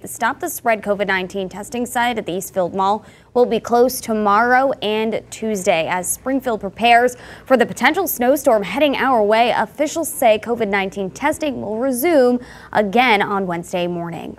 The Stop the Spread COVID-19 testing site at the Eastfield Mall will be closed tomorrow and Tuesday as Springfield prepares for the potential snowstorm heading our way. Officials say COVID-19 testing will resume again on Wednesday morning.